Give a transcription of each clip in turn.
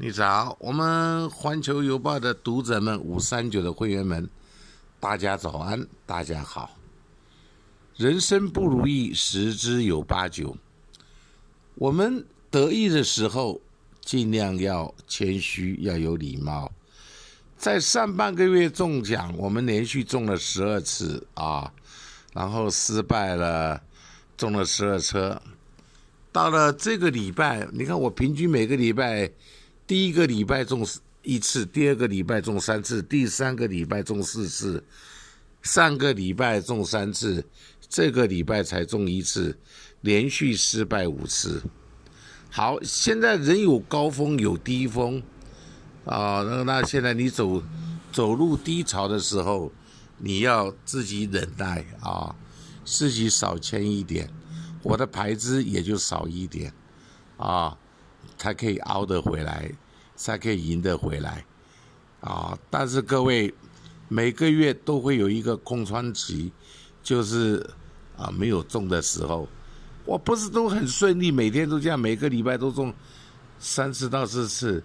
你早，我们环球邮报的读者们，五三九的会员们，大家早安，大家好。人生不如意十之有八九，我们得意的时候尽量要谦虚，要有礼貌。在上半个月中奖，我们连续中了十二次啊，然后失败了，中了十二车。到了这个礼拜，你看我平均每个礼拜。第一个礼拜中一次，第二个礼拜中三次，第三个礼拜中四次，上个礼拜中三次，这个礼拜才中一次，连续失败五次。好，现在人有高峰有低峰，啊，那那现在你走，走入低潮的时候，你要自己忍耐啊，自己少签一点，我的牌子也就少一点，啊。才可以熬得回来，才可以赢得回来，啊！但是各位，每个月都会有一个空窗期，就是啊没有中的时候，我不是都很顺利，每天都这样，每个礼拜都中三次到四次。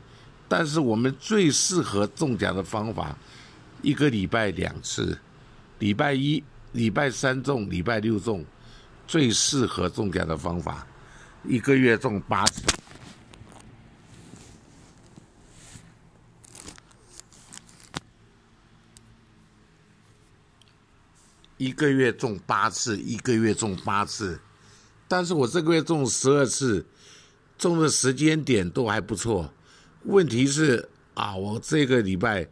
但是我们最适合中奖的方法，一个礼拜两次，礼拜一、礼拜三中，礼拜六中，最适合中奖的方法，一个月中八次。一个月中八次，一个月中八次，但是我这个月中十二次，中的时间点都还不错。问题是啊，我这个礼拜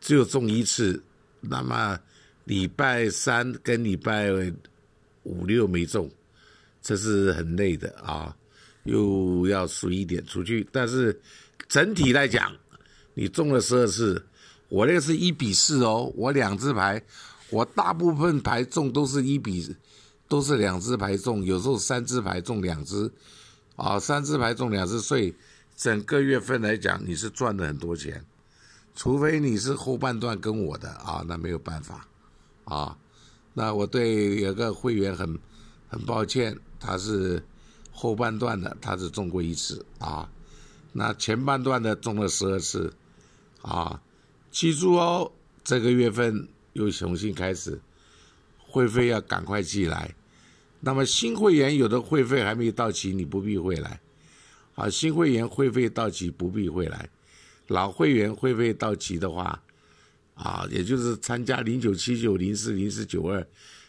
只有中一次，那么礼拜三跟礼拜五六没中，这是很累的啊，又要数一点出去。但是整体来讲，你中了十二次，我那个是一比四哦，我两只牌。我大部分牌中都是一比，都是两只牌中，有时候三只牌中两只，啊，三只牌中两只所以整个月份来讲你是赚了很多钱，除非你是后半段跟我的啊，那没有办法，啊，那我对有个会员很很抱歉，他是后半段的，他只中过一次啊，那前半段的中了十二次，啊，记住哦，这个月份。就重新开始，会费要赶快寄来。那么新会员有的会费还没有到齐，你不必会来。啊，新会员会费到齐不必会来。老会员会费到齐的话，啊，也就是参加零九七九零四零四九二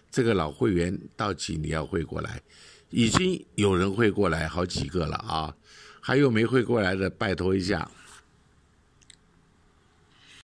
这个老会员到齐，你要汇过来。已经有人汇过来好几个了啊，还有没汇过来的，拜托一下。